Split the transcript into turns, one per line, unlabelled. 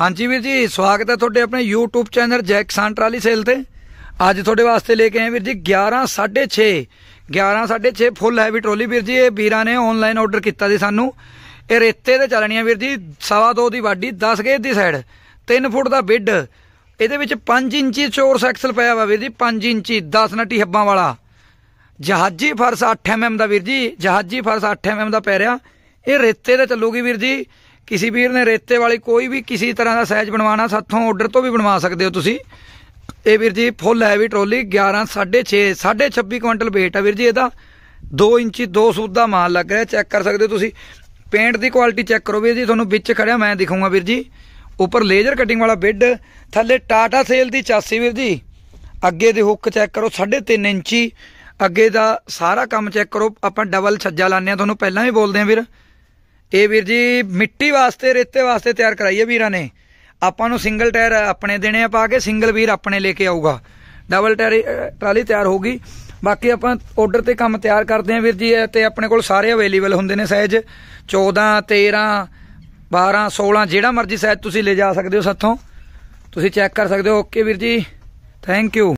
ਹਾਂਜੀ ਵੀਰ ਜੀ ਸਵਾਗਤ ਹੈ ਤੁਹਾਡੇ ਆਪਣੇ YouTube ਚੈਨਲ ਜੈਕ ਸਾਨ ਸੇਲ ਤੇ ਅੱਜ ਤੁਹਾਡੇ ਵਾਸਤੇ ਲੈ ਕੇ ਆਏ ਵੀਰ ਜੀ 11:30 11:30 ਫੁੱਲ ਹੈਵੀ ਟਰਾਲੀ ਵੀਰ ਜੀ ਇਹ ਵੀਰਾਂ ਨੇ ਆਨਲਾਈਨ ਆਰਡਰ ਕੀਤਾ ਸੀ ਸਾਨੂੰ ਇਹ ਰੇਤੇ ਤੇ ਚੱਲਣੀ ਆ ਵੀਰ ਜੀ 2.5 ਦੀ ਵਾਡੀ 10 ਗੇਜ ਦੀ ਸਾਈਡ 3 ਫੁੱਟ ਦਾ ਬਿੱਡ ਇਹਦੇ ਵਿੱਚ 5 ਇੰਚੀ ਚੋਰ ਸੈਕਸਲ ਪਿਆ ਵਾ ਵੀਰ ਜੀ 5 ਇੰਚੀ 10 ਨਟੀ ਹੱਬਾਂ ਵਾਲਾ ਜਹਾਜੀ ਫਰਸ 8 ਐਮਐਮ ਦਾ ਵੀਰ ਜੀ ਜਹਾਜੀ ਫਰਸ 8 ਐਮਐਮ ਦਾ ਪੈ ਰਿਆ ਇਹ ਰੇਤੇ ਤੇ ਚੱਲੂਗੀ ਵੀਰ ਜੀ ਕਿਸੇ ਵੀਰ ਨੇ ਰੇਤੇ ਵਾਲੀ ਕੋਈ ਵੀ ਕਿਸੇ ਤਰ੍ਹਾਂ ਦਾ ਸਾਈਜ਼ ਬਣਵਾਣਾ ਸਾਥੋਂ ਆਰਡਰ ਤੋਂ ਵੀ ਬਣਵਾ ਸਕਦੇ ਹੋ ਤੁਸੀਂ ਇਹ ਵੀਰ ਜੀ ਫੁੱਲ ਹੈ ਵੀ ਟਰੋਲੀ 11 6.5 26 ਕੁਇੰਟਲ weight ਆ ਵੀਰ ਜੀ ਇਹਦਾ 2 ਇੰਚੀ 2 ਸੂਤ ਦਾ ਮਾਲ ਲੱਗ ਰਿਹਾ ਚੈੱਕ ਕਰ ਸਕਦੇ ਹੋ ਤੁਸੀਂ ਪੇਂਟ ਦੀ ਕੁਆਲਿਟੀ ਚੈੱਕ ਕਰੋ ਵੀਰ ਜੀ ਤੁਹਾਨੂੰ ਵਿੱਚ ਖੜਿਆ ਮੈਂ ਦਿਖਾਉਂਗਾ ਵੀਰ ਜੀ ਉੱਪਰ ਲੇਜ਼ਰ ਕਟਿੰਗ ਵਾਲਾ ਬਿੱਡ ਥੱਲੇ ਟਾਟਾ ਸੇਲ ਦੀ ਚਾਸੀ ਵੀਰ ਜੀ ਅੱਗੇ ਦੇ ਹੁੱਕ ਚੈੱਕ ਕਰੋ 3.5 ਇੰਚੀ ਅੱਗੇ ਦਾ ਸਾਰਾ ਕੰਮ ਚੈੱਕ ਕਰੋ ਆਪਾਂ ਡਬਲ ਛੱਜਾ ਲਾਣੇ ਆ ਤੁਹਾਨੂੰ ਪਹਿਲਾਂ ਵੀ ਬੋਲਦੇ ਆ ਵੀਰ ਇਹ ਵੀਰ ਜੀ ਮਿੱਟੀ ਵਾਸਤੇ ਰੇਤੇ ਵਾਸਤੇ ਤਿਆਰ ਕਰਾਈ ਹੈ ਵੀਰਾਂ ਨੇ ਆਪਾਂ ਨੂੰ ਸਿੰਗਲ ਟਾਇਰ ਆਪਣੇ ਦੇਣੇ ਆ ਪਾ ਕੇ ਸਿੰਗਲ ਵੀਰ ਆਪਣੇ ਲੈ ਕੇ ਆਊਗਾ ਡਬਲ ਟਾਇਰ ਟਰਾਲੀ ਤਿਆਰ ਹੋਗੀ ਬਾਕੀ ਆਪਾਂ ਆਰਡਰ ਤੇ ਕੰਮ ਤਿਆਰ ਕਰਦੇ ਆ ਵੀਰ ਜੀ ਤੇ ਆਪਣੇ ਕੋਲ ਸਾਰੇ ਅਵੇਲੇਬਲ ਹੁੰਦੇ ਨੇ ਸਾਈਜ਼ 14 13 12 16 ਜਿਹੜਾ ਮਰਜ਼ੀ ਸਾਈਜ਼ ਤੁਸੀਂ ਲੈ ਜਾ ਸਕਦੇ ਹੋ ਸਾਥੋਂ ਤੁਸੀਂ ਚੈੱਕ ਕਰ ਸਕਦੇ ਹੋ ਓਕੇ ਵੀਰ ਜੀ ਥੈਂਕ ਯੂ